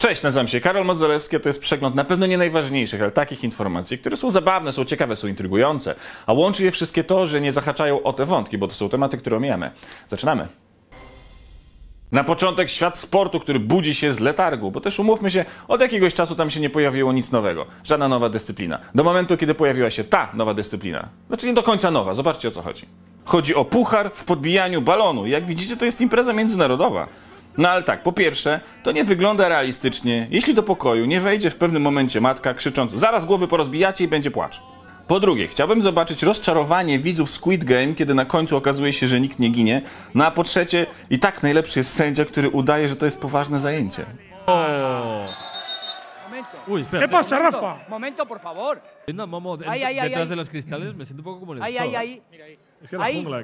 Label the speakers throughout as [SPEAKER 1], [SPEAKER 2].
[SPEAKER 1] Cześć, nazywam się Karol Modzelewski, to jest przegląd na pewno nie najważniejszych, ale takich informacji, które są zabawne, są ciekawe, są intrygujące, a łączy je wszystkie to, że nie zahaczają o te wątki, bo to są tematy, które omijamy. Zaczynamy. Na początek świat sportu, który budzi się z letargu, bo też umówmy się, od jakiegoś czasu tam się nie pojawiło nic nowego, żadna nowa dyscyplina. Do momentu, kiedy pojawiła się ta nowa dyscyplina. Znaczy nie do końca nowa, zobaczcie o co chodzi. Chodzi o puchar w podbijaniu balonu. Jak widzicie, to jest impreza międzynarodowa. No ale tak, po pierwsze, to nie wygląda realistycznie, jeśli do pokoju nie wejdzie w pewnym momencie matka, krzycząc zaraz głowy porozbijacie i będzie płacz. Po drugie, chciałbym zobaczyć rozczarowanie widzów Squid Game, kiedy na końcu okazuje się, że nikt nie ginie. No a po trzecie, i tak najlepszy jest sędzia, który udaje, że to jest poważne zajęcie. Uy, ¿Qué pasa, Rafa? Momento, por favor. No, momo, Ay, ay, detrás ay. de los cristales me siento un poco como en el Ay, ay, Es que la jungla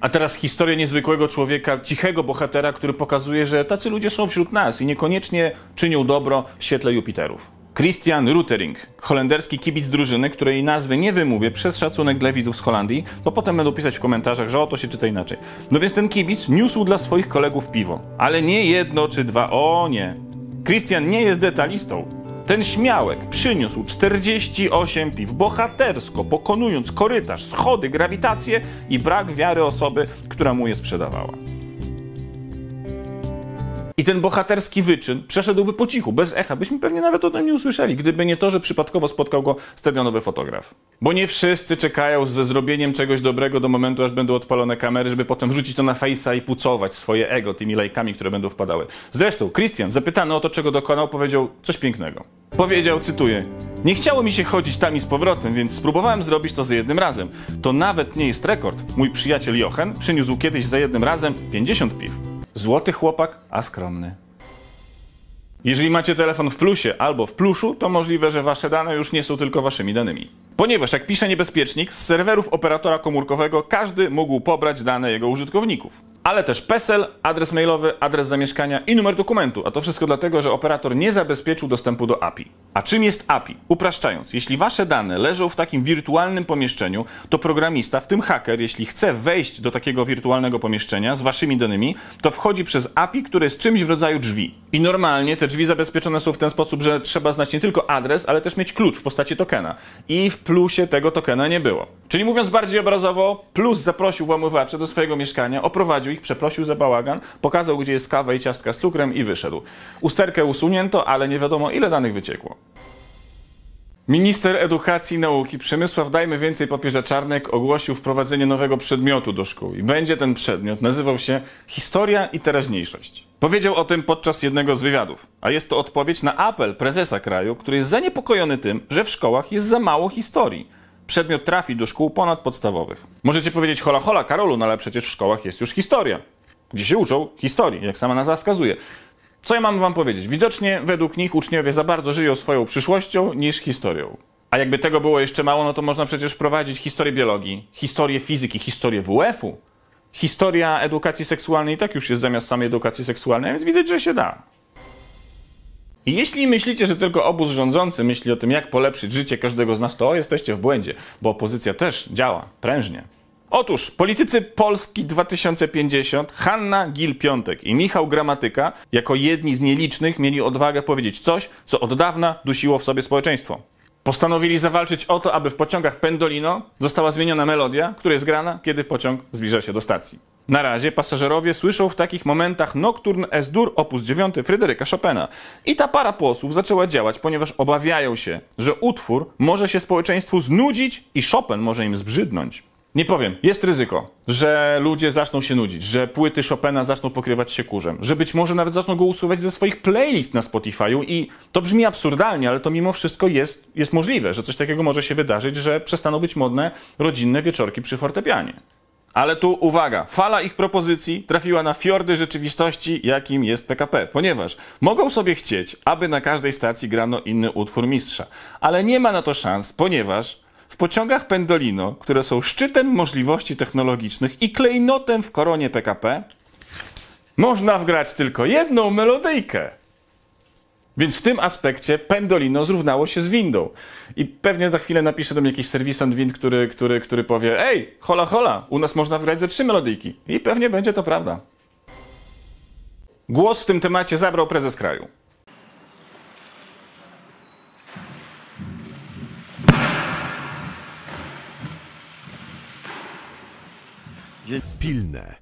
[SPEAKER 1] a teraz historia niezwykłego człowieka, cichego bohatera, który pokazuje, że tacy ludzie są wśród nas i niekoniecznie czynią dobro w świetle Jupiterów. Christian Rutering, holenderski kibic drużyny, której nazwy nie wymówię przez szacunek dla widzów z Holandii, bo potem będą pisać w komentarzach, że oto się czyta inaczej. No więc ten kibic niósł dla swoich kolegów piwo. Ale nie jedno czy dwa, o nie. Christian nie jest detalistą. Ten śmiałek przyniósł 48 piw, bohatersko pokonując korytarz, schody, grawitację i brak wiary osoby, która mu je sprzedawała. I ten bohaterski wyczyn przeszedłby po cichu, bez echa. Byśmy pewnie nawet o tym nie usłyszeli, gdyby nie to, że przypadkowo spotkał go stadionowy fotograf. Bo nie wszyscy czekają ze zrobieniem czegoś dobrego do momentu, aż będą odpalone kamery, żeby potem wrzucić to na fejsa i pucować swoje ego tymi lajkami, które będą wpadały. Zresztą, Christian, zapytany o to, czego dokonał, powiedział coś pięknego. Powiedział, cytuję, nie chciało mi się chodzić tam i z powrotem, więc spróbowałem zrobić to za jednym razem. To nawet nie jest rekord. Mój przyjaciel Jochen przyniósł kiedyś za jednym razem 50 piw. Złoty chłopak, a skromny. Jeżeli macie telefon w plusie albo w pluszu, to możliwe, że wasze dane już nie są tylko waszymi danymi. Ponieważ, jak pisze niebezpiecznik, z serwerów operatora komórkowego każdy mógł pobrać dane jego użytkowników. Ale też PESEL, adres mailowy, adres zamieszkania i numer dokumentu, a to wszystko dlatego, że operator nie zabezpieczył dostępu do API. A czym jest API? Upraszczając, jeśli wasze dane leżą w takim wirtualnym pomieszczeniu, to programista, w tym haker, jeśli chce wejść do takiego wirtualnego pomieszczenia z waszymi danymi, to wchodzi przez API, które jest czymś w rodzaju drzwi. I normalnie te drzwi zabezpieczone są w ten sposób, że trzeba znać nie tylko adres, ale też mieć klucz w postaci tokena. I w plusie tego tokena nie było. Czyli mówiąc bardziej obrazowo, plus zaprosił włamywaczy do swojego mieszkania, oprowadził ich, przeprosił za bałagan, pokazał, gdzie jest kawa i ciastka z cukrem i wyszedł. Usterkę usunięto, ale nie wiadomo, ile danych wyciekło. Minister Edukacji i Nauki Przemysław Dajmy Więcej Papieża Czarnek ogłosił wprowadzenie nowego przedmiotu do szkół i będzie ten przedmiot nazywał się Historia i Teraźniejszość. Powiedział o tym podczas jednego z wywiadów, a jest to odpowiedź na apel prezesa kraju, który jest zaniepokojony tym, że w szkołach jest za mało historii. Przedmiot trafi do szkół ponadpodstawowych. Możecie powiedzieć hola hola Karolu, no ale przecież w szkołach jest już historia, gdzie się uczą historii, jak sama nazwa wskazuje. Co ja mam wam powiedzieć? Widocznie według nich uczniowie za bardzo żyją swoją przyszłością niż historią. A jakby tego było jeszcze mało, no to można przecież wprowadzić historię biologii, historię fizyki, historię WF-u, historia edukacji seksualnej i tak już jest zamiast samej edukacji seksualnej, więc widać, że się da. Jeśli myślicie, że tylko obóz rządzący myśli o tym, jak polepszyć życie każdego z nas, to jesteście w błędzie, bo opozycja też działa prężnie. Otóż politycy Polski 2050, Hanna Gil-Piątek i Michał Gramatyka, jako jedni z nielicznych, mieli odwagę powiedzieć coś, co od dawna dusiło w sobie społeczeństwo. Postanowili zawalczyć o to, aby w pociągach Pendolino została zmieniona melodia, która jest grana, kiedy pociąg zbliża się do stacji. Na razie pasażerowie słyszą w takich momentach Nocturne es dur op. 9 Fryderyka Chopina. I ta para posłów zaczęła działać, ponieważ obawiają się, że utwór może się społeczeństwu znudzić i Chopin może im zbrzydnąć. Nie powiem, jest ryzyko, że ludzie zaczną się nudzić, że płyty Chopina zaczną pokrywać się kurzem, że być może nawet zaczną go usuwać ze swoich playlist na Spotify'u i to brzmi absurdalnie, ale to mimo wszystko jest, jest możliwe, że coś takiego może się wydarzyć, że przestaną być modne rodzinne wieczorki przy fortepianie. Ale tu uwaga, fala ich propozycji trafiła na fiordy rzeczywistości, jakim jest PKP, ponieważ mogą sobie chcieć, aby na każdej stacji grano inny utwór mistrza, ale nie ma na to szans, ponieważ w pociągach Pendolino, które są szczytem możliwości technologicznych i klejnotem w koronie PKP, można wgrać tylko jedną melodyjkę. Więc w tym aspekcie Pendolino zrównało się z windą. I pewnie za chwilę napisze do mnie jakiś serwisant wind, który, który, który powie: Ej, hola, hola, u nas można wgrać ze trzy melodyjki. I pewnie będzie to prawda. Głos w tym temacie zabrał prezes kraju. Pilne.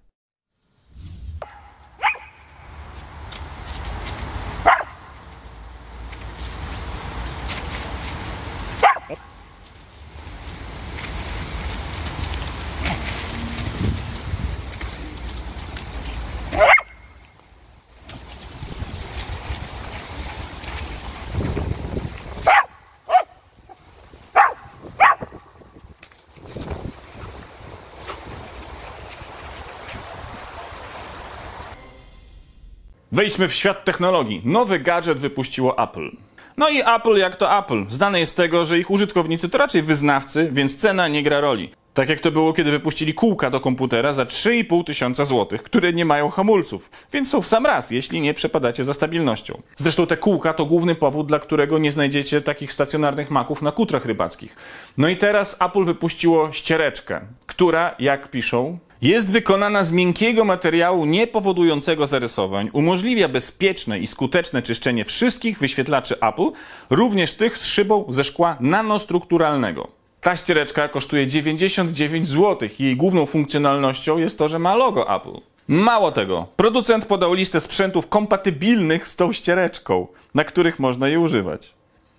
[SPEAKER 1] Wejdźmy w świat technologii. Nowy gadżet wypuściło Apple. No i Apple jak to Apple. Znane jest z tego, że ich użytkownicy to raczej wyznawcy, więc cena nie gra roli. Tak jak to było, kiedy wypuścili kółka do komputera za 3,5 tysiąca złotych, które nie mają hamulców, więc są w sam raz, jeśli nie przepadacie za stabilnością. Zresztą te kółka to główny powód, dla którego nie znajdziecie takich stacjonarnych maków na kutrach rybackich. No i teraz Apple wypuściło ściereczkę, która, jak piszą, jest wykonana z miękkiego materiału niepowodującego zarysowań, umożliwia bezpieczne i skuteczne czyszczenie wszystkich wyświetlaczy Apple, również tych z szybą ze szkła nanostrukturalnego. Ta ściereczka kosztuje 99 zł i jej główną funkcjonalnością jest to, że ma logo Apple. Mało tego, producent podał listę sprzętów kompatybilnych z tą ściereczką, na których można je używać.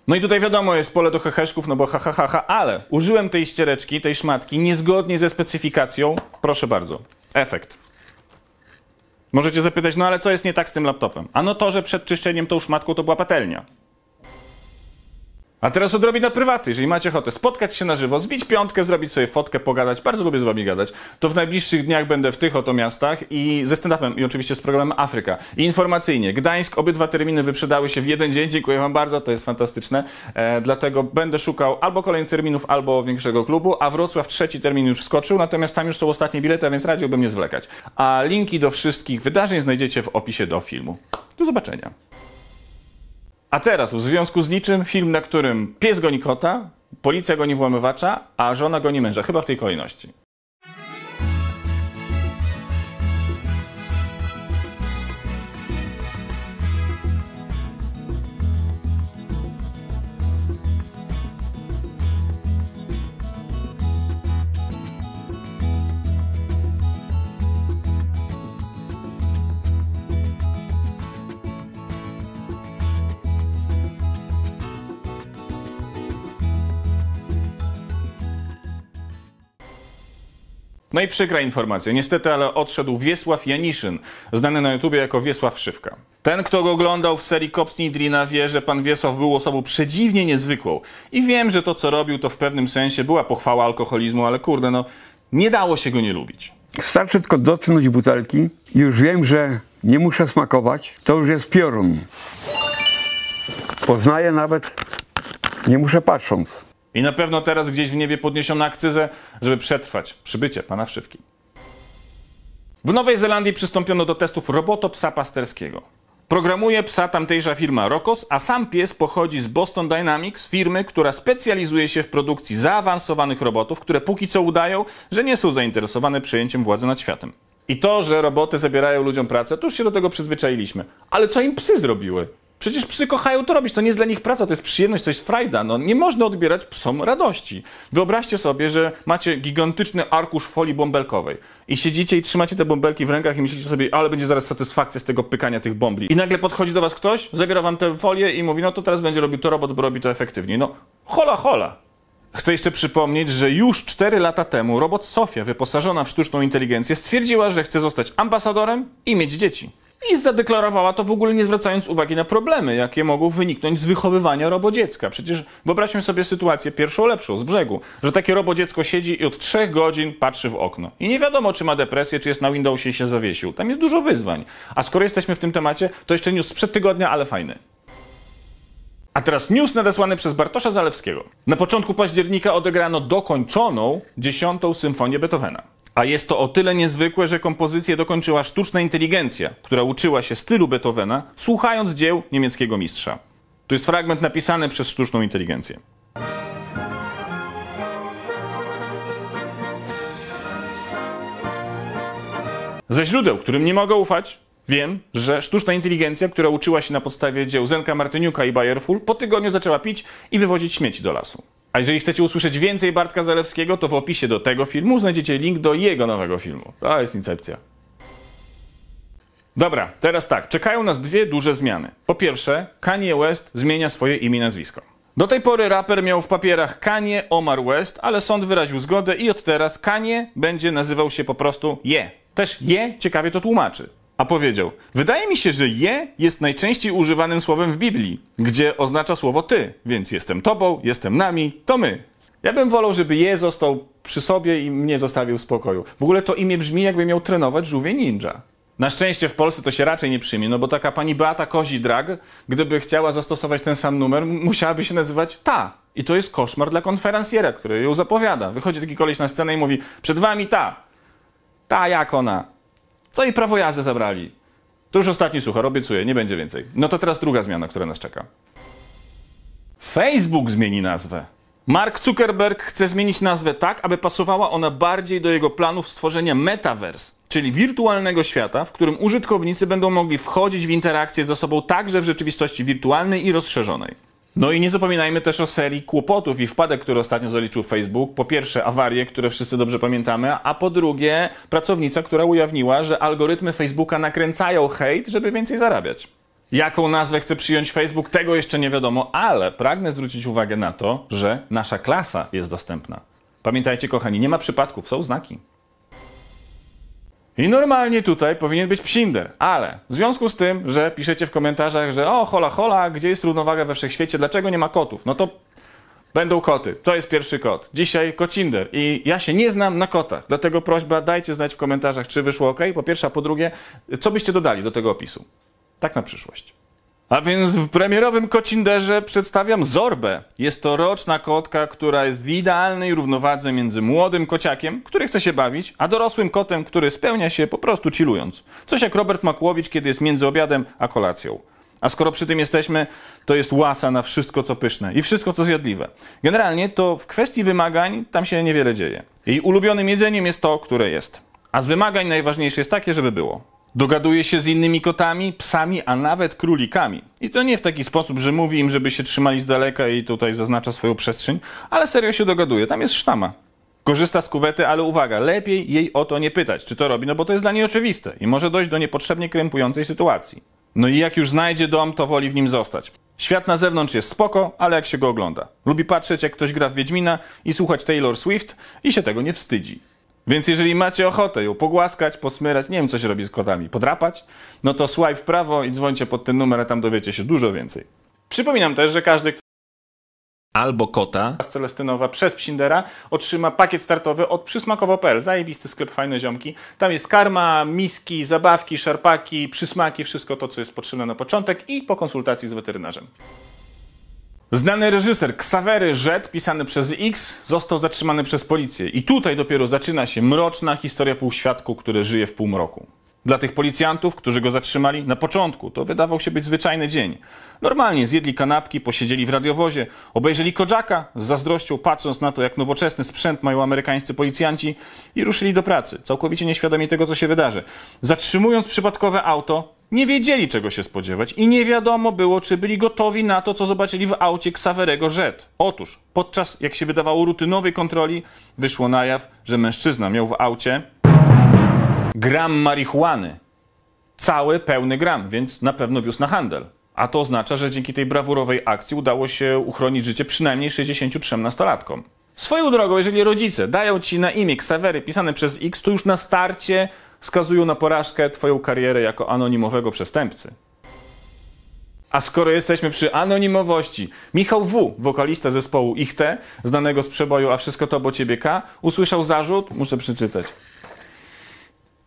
[SPEAKER 1] No i tutaj wiadomo, jest pole do heheszków, no bo ha, ha, ha, ha, ale użyłem tej ściereczki, tej szmatki niezgodnie ze specyfikacją. Proszę bardzo, efekt. Możecie zapytać, no ale co jest nie tak z tym laptopem? Ano to, że przed czyszczeniem tą szmatką to była patelnia. A teraz na prywaty. Jeżeli macie ochotę spotkać się na żywo, zbić piątkę, zrobić sobie fotkę, pogadać, bardzo lubię z wami gadać, to w najbliższych dniach będę w tych oto miastach i ze stand-upem i oczywiście z programem Afryka. I informacyjnie, Gdańsk, obydwa terminy wyprzedały się w jeden dzień, dziękuję wam bardzo, to jest fantastyczne. E, dlatego będę szukał albo kolejnych terminów, albo większego klubu, a Wrocław trzeci termin już skoczył, natomiast tam już są ostatnie bilety, więc radziłbym nie zwlekać. A linki do wszystkich wydarzeń znajdziecie w opisie do filmu. Do zobaczenia. A teraz, w związku z niczym, film, na którym pies goni kota, policja goni włamywacza, a żona goni męża. Chyba w tej kolejności. No i przykra informacja. Niestety, ale odszedł Wiesław Janiszyn, znany na YouTubie jako Wiesław Szywka. Ten, kto go oglądał w serii Kopsni Drina, wie, że pan Wiesław był osobą przedziwnie niezwykłą. I wiem, że to, co robił, to w pewnym sensie była pochwała alkoholizmu, ale kurde, no, nie dało się go nie lubić. Starczy tylko dotknąć butelki. Już wiem, że nie muszę smakować. To już jest piorun. Poznaję nawet, nie muszę patrząc. I na pewno teraz gdzieś w niebie podniesiono akcyzę, żeby przetrwać przybycie pana Wszywki. W Nowej Zelandii przystąpiono do testów robotopsa pasterskiego. Programuje psa tamtejsza firma Rokos, a sam pies pochodzi z Boston Dynamics, firmy, która specjalizuje się w produkcji zaawansowanych robotów, które póki co udają, że nie są zainteresowane przejęciem władzy nad światem. I to, że roboty zabierają ludziom pracę, to już się do tego przyzwyczailiśmy. Ale co im psy zrobiły? Przecież psy kochają to robić, to nie jest dla nich praca, to jest przyjemność, to jest frajda. No, nie można odbierać psom radości. Wyobraźcie sobie, że macie gigantyczny arkusz folii bąbelkowej i siedzicie i trzymacie te bąbelki w rękach i myślicie sobie, ale będzie zaraz satysfakcja z tego pykania tych bąbli. I nagle podchodzi do was ktoś, zabiera wam tę folię i mówi, no to teraz będzie robił to robot, bo robi to efektywniej. No hola hola, Chcę jeszcze przypomnieć, że już 4 lata temu robot Sofia, wyposażona w sztuczną inteligencję, stwierdziła, że chce zostać ambasadorem i mieć dzieci i zadeklarowała to w ogóle nie zwracając uwagi na problemy, jakie mogą wyniknąć z wychowywania robodziecka. Przecież wyobraźmy sobie sytuację pierwszą lepszą z brzegu, że takie robodziecko siedzi i od trzech godzin patrzy w okno. I nie wiadomo, czy ma depresję, czy jest na Windowsie i się zawiesił. Tam jest dużo wyzwań. A skoro jesteśmy w tym temacie, to jeszcze news sprzed tygodnia, ale fajny. A teraz news nadesłany przez Bartosza Zalewskiego. Na początku października odegrano dokończoną dziesiątą symfonię Beethovena. A jest to o tyle niezwykłe, że kompozycję dokończyła sztuczna inteligencja, która uczyła się stylu Beethovena, słuchając dzieł niemieckiego mistrza. To jest fragment napisany przez sztuczną inteligencję. Ze źródeł, którym nie mogę ufać, wiem, że sztuczna inteligencja, która uczyła się na podstawie dzieł Zenka Martyniuka i Bayerful, po tygodniu zaczęła pić i wywozić śmieci do lasu. A jeżeli chcecie usłyszeć więcej Bartka Zalewskiego, to w opisie do tego filmu znajdziecie link do jego nowego filmu. To jest incepcja. Dobra, teraz tak. Czekają nas dwie duże zmiany. Po pierwsze, Kanye West zmienia swoje imię i nazwisko. Do tej pory raper miał w papierach Kanye Omar West, ale sąd wyraził zgodę i od teraz Kanye będzie nazywał się po prostu Je. Też Je ciekawie to tłumaczy a powiedział: Wydaje mi się, że je jest najczęściej używanym słowem w Biblii, gdzie oznacza słowo ty, więc jestem tobą, jestem nami, to my. Ja bym wolał, żeby je został przy sobie i mnie zostawił w spokoju. W ogóle to imię brzmi, jakby miał trenować żółwie ninja. Na szczęście w Polsce to się raczej nie przyjmie, no bo taka pani Beata Kozi-Drag, gdyby chciała zastosować ten sam numer, musiałaby się nazywać ta. I to jest koszmar dla konferencjera, który ją zapowiada. Wychodzi taki koleś na scenę i mówi, przed wami ta. Ta jak ona. Co i prawo jazdy zabrali. To już ostatni suchar, obiecuję, nie będzie więcej. No to teraz druga zmiana, która nas czeka. Facebook zmieni nazwę. Mark Zuckerberg chce zmienić nazwę tak, aby pasowała ona bardziej do jego planów stworzenia metaverse, czyli wirtualnego świata, w którym użytkownicy będą mogli wchodzić w interakcję ze sobą także w rzeczywistości wirtualnej i rozszerzonej. No i nie zapominajmy też o serii kłopotów i wpadek, które ostatnio zaliczył Facebook. Po pierwsze, awarie, które wszyscy dobrze pamiętamy, a po drugie, pracownica, która ujawniła, że algorytmy Facebooka nakręcają hejt, żeby więcej zarabiać. Jaką nazwę chce przyjąć Facebook, tego jeszcze nie wiadomo, ale pragnę zwrócić uwagę na to, że nasza klasa jest dostępna. Pamiętajcie, kochani, nie ma przypadków, są znaki. I normalnie tutaj powinien być psinder, ale w związku z tym, że piszecie w komentarzach, że o hola hola, gdzie jest równowaga we wszechświecie, dlaczego nie ma kotów? No to będą koty. To jest pierwszy kot. Dzisiaj kocinder. I ja się nie znam na kotach. Dlatego prośba, dajcie znać w komentarzach, czy wyszło ok. Po pierwsze, a po drugie, co byście dodali do tego opisu? Tak na przyszłość. A więc w premierowym Kocinderze przedstawiam Zorbę. Jest to roczna kotka, która jest w idealnej równowadze między młodym kociakiem, który chce się bawić, a dorosłym kotem, który spełnia się po prostu chillując. Coś jak Robert Makłowicz, kiedy jest między obiadem a kolacją. A skoro przy tym jesteśmy, to jest łasa na wszystko, co pyszne i wszystko, co zjadliwe. Generalnie to w kwestii wymagań tam się niewiele dzieje. Jej ulubionym jedzeniem jest to, które jest. A z wymagań najważniejsze jest takie, żeby było. Dogaduje się z innymi kotami, psami, a nawet królikami. I to nie w taki sposób, że mówi im, żeby się trzymali z daleka i tutaj zaznacza swoją przestrzeń, ale serio się dogaduje. Tam jest sztama. Korzysta z kuwety, ale uwaga, lepiej jej o to nie pytać, czy to robi, no bo to jest dla niej oczywiste i może dojść do niepotrzebnie krępującej sytuacji. No i jak już znajdzie dom, to woli w nim zostać. Świat na zewnątrz jest spoko, ale jak się go ogląda. Lubi patrzeć, jak ktoś gra w Wiedźmina i słuchać Taylor Swift i się tego nie wstydzi. Więc jeżeli macie ochotę ją pogłaskać, posmyrać, nie wiem co się robi z kotami, podrapać, no to swipe w prawo i dzwońcie pod ten numer, a tam dowiecie się dużo więcej. Przypominam też, że każdy, kto albo kota z Celestynowa przez Psindera otrzyma pakiet startowy od przysmakowo.pl. Zajebisty sklep, fajne ziomki. Tam jest karma, miski, zabawki, szarpaki, przysmaki, wszystko to, co jest potrzebne na początek i po konsultacji z weterynarzem. Znany reżyser Xavery Jet, pisany przez X, został zatrzymany przez policję. I tutaj dopiero zaczyna się mroczna historia półświadku, który żyje w półmroku. Dla tych policjantów, którzy go zatrzymali na początku, to wydawał się być zwyczajny dzień. Normalnie zjedli kanapki, posiedzieli w radiowozie, obejrzeli Kodżaka z zazdrością, patrząc na to, jak nowoczesny sprzęt mają amerykańscy policjanci i ruszyli do pracy, całkowicie nieświadomi tego, co się wydarzy. Zatrzymując przypadkowe auto, nie wiedzieli, czego się spodziewać i nie wiadomo było, czy byli gotowi na to, co zobaczyli w aucie Xaverego Jet. Otóż, podczas, jak się wydawało, rutynowej kontroli wyszło na jaw, że mężczyzna miał w aucie gram marihuany. Cały pełny gram, więc na pewno wiózł na handel. A to oznacza, że dzięki tej brawurowej akcji udało się uchronić życie przynajmniej 63 nastolatkom. Swoją drogą, jeżeli rodzice dają ci na imię ksawery pisane przez X, to już na starcie wskazują na porażkę Twoją karierę jako anonimowego przestępcy. A skoro jesteśmy przy anonimowości, Michał W., wokalista zespołu Ichte, znanego z przeboju A Wszystko To Bo Ciebie K, usłyszał zarzut, muszę przeczytać,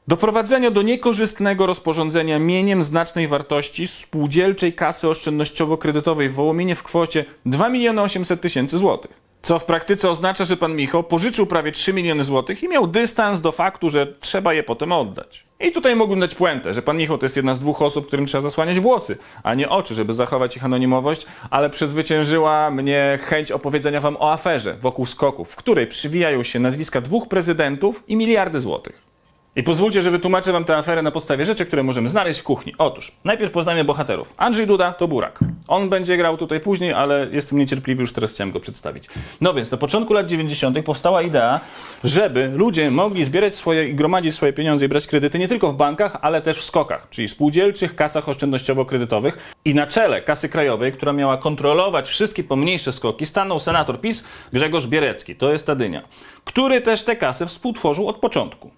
[SPEAKER 1] Doprowadzenie do niekorzystnego rozporządzenia mieniem znacznej wartości spółdzielczej kasy oszczędnościowo-kredytowej w Wołominie w kwocie 2 800 000 złotych. Co w praktyce oznacza, że pan Michał pożyczył prawie 3 miliony złotych i miał dystans do faktu, że trzeba je potem oddać. I tutaj mógłbym dać puentę, że pan Michał to jest jedna z dwóch osób, którym trzeba zasłaniać włosy, a nie oczy, żeby zachować ich anonimowość, ale przezwyciężyła mnie chęć opowiedzenia wam o aferze wokół skoków, w której przywijają się nazwiska dwóch prezydentów i miliardy złotych. I pozwólcie, że wytłumaczę wam tę aferę na podstawie rzeczy, które możemy znaleźć w kuchni. Otóż, najpierw poznajmy bohaterów. Andrzej Duda to Burak. On będzie grał tutaj później, ale jestem niecierpliwy, już teraz chciałem go przedstawić. No więc, na początku lat 90. powstała idea, żeby ludzie mogli zbierać swoje i gromadzić swoje pieniądze i brać kredyty nie tylko w bankach, ale też w skokach, czyli spółdzielczych, kasach oszczędnościowo-kredytowych. I na czele kasy krajowej, która miała kontrolować wszystkie pomniejsze skoki, stanął senator PiS Grzegorz Bierecki. To jest ta dynia. Który też te kasy współtworzył od początku.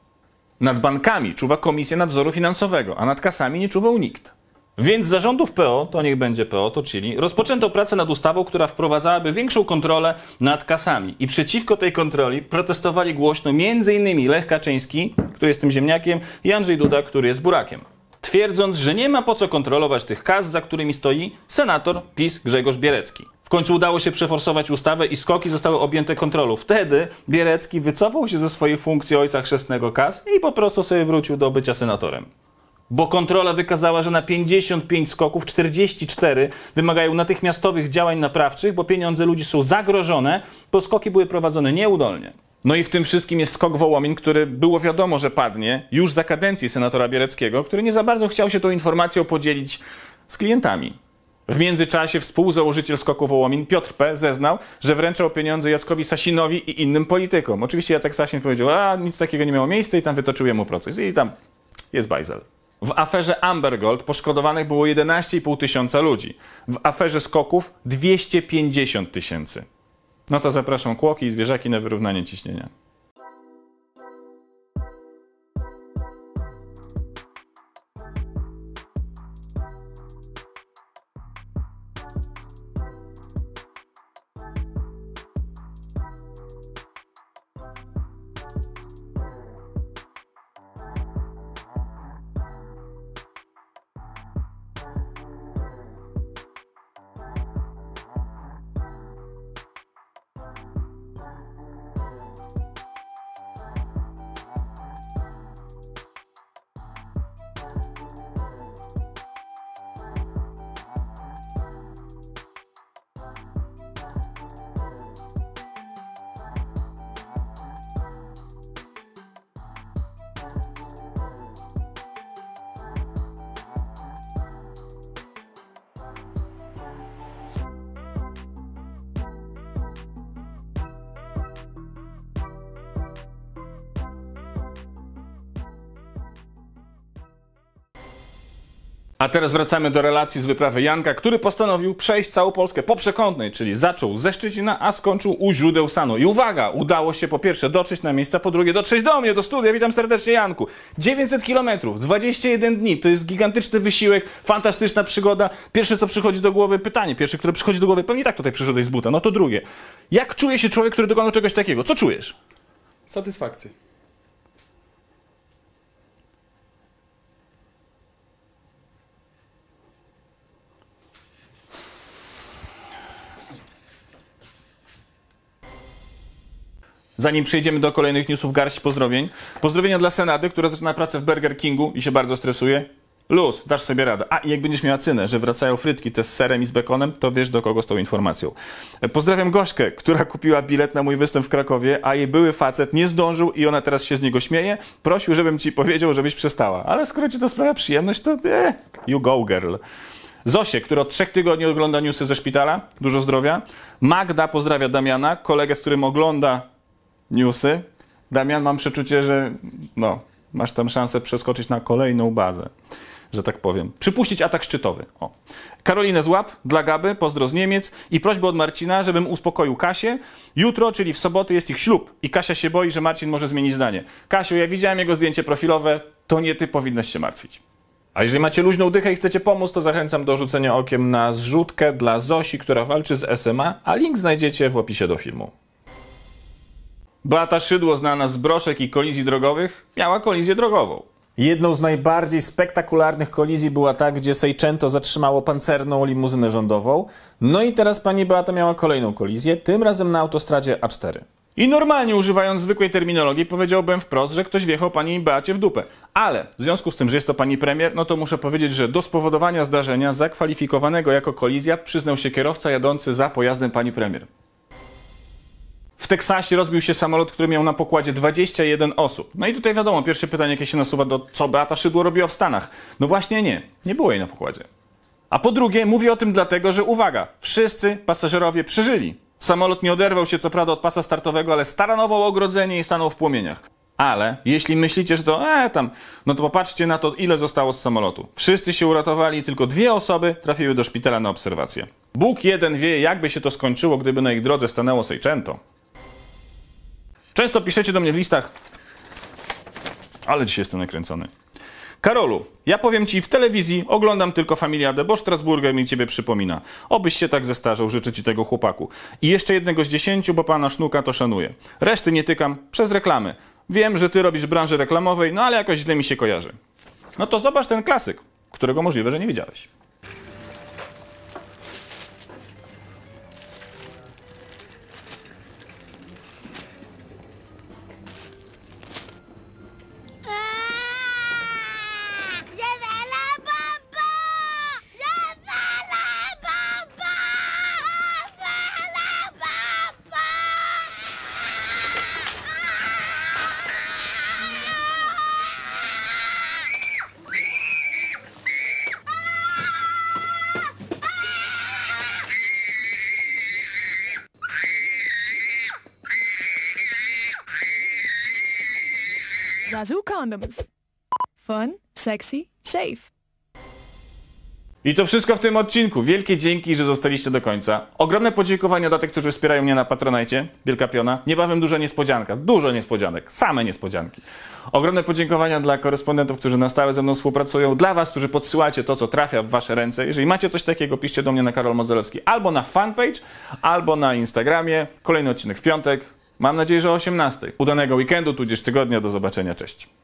[SPEAKER 1] Nad bankami czuwa Komisja Nadzoru Finansowego, a nad kasami nie czuwał nikt. Więc zarządów PO, to niech będzie PO, to czyli, rozpoczęto pracę nad ustawą, która wprowadzałaby większą kontrolę nad kasami. I przeciwko tej kontroli protestowali głośno m.in. Lech Kaczyński, który jest tym ziemniakiem, i Andrzej Duda, który jest burakiem. Twierdząc, że nie ma po co kontrolować tych kas, za którymi stoi senator PiS Grzegorz Bielecki końcu udało się przeforsować ustawę i skoki zostały objęte kontrolą. Wtedy Bierecki wycofał się ze swojej funkcji ojca chrzestnego KAS i po prostu sobie wrócił do bycia senatorem bo kontrola wykazała, że na 55 skoków 44 wymagają natychmiastowych działań naprawczych, bo pieniądze ludzi są zagrożone, bo skoki były prowadzone nieudolnie. No i w tym wszystkim jest skok Wołomin, który było wiadomo, że padnie już za kadencji senatora Biereckiego, który nie za bardzo chciał się tą informacją podzielić z klientami. W międzyczasie współzałożyciel Skoku Wołomin Piotr P. zeznał, że wręczał pieniądze Jackowi Sasinowi i innym politykom. Oczywiście Jacek Sasin powiedział, a nic takiego nie miało miejsca i tam wytoczył mu proces. I tam jest bajzel. W aferze Ambergold poszkodowanych było 11,5 tysiąca ludzi. W aferze skoków 250 tysięcy. No to zapraszam kłoki i zwierzaki na wyrównanie ciśnienia. A teraz wracamy do relacji z wyprawy Janka, który postanowił przejść całą Polskę po przekątnej, czyli zaczął ze Szczecina, a skończył u źródeł Sanu. I uwaga, udało się po pierwsze dotrzeć na miejsca, po drugie dotrzeć do mnie, do studia. Witam serdecznie Janku. 900 kilometrów, 21 dni, to jest gigantyczny wysiłek, fantastyczna przygoda. Pierwsze co przychodzi do głowy, pytanie pierwsze, które przychodzi do głowy, pewnie tak tutaj przyszedłeś z buta, no to drugie. Jak czuje się człowiek, który dokonał czegoś takiego? Co czujesz? Satysfakcję. zanim przejdziemy do kolejnych newsów, garść pozdrowień. Pozdrowienia dla Senady, która zaczyna pracę w Burger Kingu i się bardzo stresuje. Luz, dasz sobie radę. A i jak będziesz miała cynę, że wracają frytki te z serem i z bekonem, to wiesz do kogo z tą informacją. Pozdrawiam Gośkę, która kupiła bilet na mój występ w Krakowie, a jej były facet nie zdążył i ona teraz się z niego śmieje. Prosił, żebym ci powiedział, żebyś przestała. Ale skoro ci to sprawia przyjemność, to eh, you go girl. Zosie, która od trzech tygodni ogląda newsy ze szpitala, dużo zdrowia. Magda pozdrawia Damiana, kolegę, z którym ogląda newsy. Damian, mam przeczucie, że no, masz tam szansę przeskoczyć na kolejną bazę, że tak powiem. Przypuścić atak szczytowy. O. Karolinę złap dla Gaby, pozdro z Niemiec i prośbę od Marcina, żebym uspokoił Kasię. Jutro, czyli w sobotę jest ich ślub i Kasia się boi, że Marcin może zmienić zdanie. Kasiu, ja widziałem jego zdjęcie profilowe, to nie ty powinnaś się martwić. A jeżeli macie luźną dychę i chcecie pomóc, to zachęcam do rzucenia okiem na zrzutkę dla Zosi, która walczy z SMA, a link znajdziecie w opisie do filmu. Beata Szydło, znana z broszek i kolizji drogowych, miała kolizję drogową. Jedną z najbardziej spektakularnych kolizji była ta, gdzie Seicento zatrzymało pancerną limuzynę rządową. No i teraz pani Beata miała kolejną kolizję, tym razem na autostradzie A4. I normalnie używając zwykłej terminologii powiedziałbym wprost, że ktoś wjechał pani Beacie w dupę. Ale w związku z tym, że jest to pani premier, no to muszę powiedzieć, że do spowodowania zdarzenia zakwalifikowanego jako kolizja przyznał się kierowca jadący za pojazdem pani premier. W Teksasie rozbił się samolot, który miał na pokładzie 21 osób. No i tutaj wiadomo, pierwsze pytanie, jakie się nasuwa do co Beata Szydło robiła w Stanach. No właśnie nie, nie było jej na pokładzie. A po drugie, mówię o tym dlatego, że uwaga, wszyscy pasażerowie przeżyli. Samolot nie oderwał się co prawda od pasa startowego, ale staranował ogrodzenie i stanął w płomieniach. Ale jeśli myślicie, że to e, tam, no to popatrzcie na to, ile zostało z samolotu. Wszyscy się uratowali, tylko dwie osoby trafiły do szpitala na obserwację. Bóg jeden wie, jakby się to skończyło, gdyby na ich drodze stanęło Seicento. Często piszecie do mnie w listach, ale dzisiaj jestem nakręcony. Karolu, ja powiem ci, w telewizji oglądam tylko Familiadę, bo Strasburger mi ciebie przypomina. Obyś się tak zestarzał, życzę ci tego chłopaku. I jeszcze jednego z dziesięciu, bo pana sznuka to szanuję. Reszty nie tykam przez reklamy. Wiem, że ty robisz branżę branży reklamowej, no ale jakoś źle mi się kojarzy. No to zobacz ten klasyk, którego możliwe, że nie widziałeś. Kazoo Condoms. Fun, sexy, safe. I to wszystko w tym odcinku. Wielkie dzięki, że zostaliście do końca. Ogromne podziękowania dla tych, którzy wspierają mnie na Patronajcie. Wielka piona. Niebawem duża niespodzianka. Dużo niespodzianek. Same niespodzianki. Ogromne podziękowania dla korespondentów, którzy na stałe ze mną współpracują. Dla was, którzy podsyłacie to, co trafia w wasze ręce. Jeżeli macie coś takiego, piszcie do mnie na Karol Mozelewski albo na fanpage, albo na Instagramie. Kolejny odcinek w piątek. Mam nadzieję, że o 18. Udanego weekendu, tudzież tygodnia. Do zobaczenia. Cześć.